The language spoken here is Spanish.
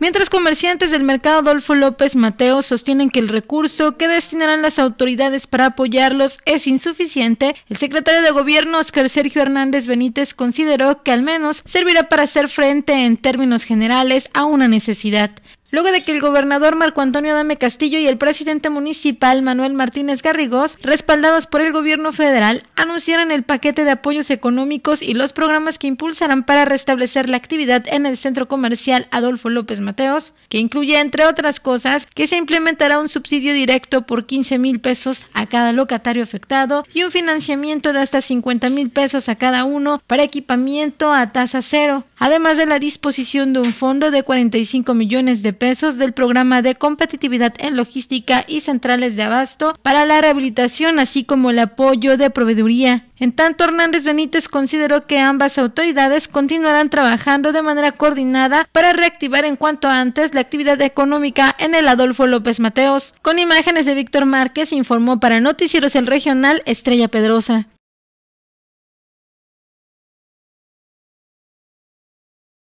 Mientras comerciantes del mercado Adolfo López Mateo sostienen que el recurso que destinarán las autoridades para apoyarlos es insuficiente, el secretario de Gobierno Oscar Sergio Hernández Benítez consideró que al menos servirá para hacer frente en términos generales a una necesidad. Luego de que el gobernador Marco Antonio Dame Castillo y el presidente municipal Manuel Martínez Garrigós, respaldados por el gobierno federal, anunciaran el paquete de apoyos económicos y los programas que impulsarán para restablecer la actividad en el centro comercial Adolfo López Mateos, que incluye, entre otras cosas, que se implementará un subsidio directo por 15 mil pesos a cada locatario afectado y un financiamiento de hasta 50 mil pesos a cada uno para equipamiento a tasa cero, además de la disposición de un fondo de 45 millones de pesos del programa de competitividad en logística y centrales de abasto para la rehabilitación, así como el apoyo de proveeduría. En tanto, Hernández Benítez consideró que ambas autoridades continuarán trabajando de manera coordinada para reactivar en cuanto antes la actividad económica en el Adolfo López Mateos. Con imágenes de Víctor Márquez informó para Noticieros El Regional Estrella Pedrosa.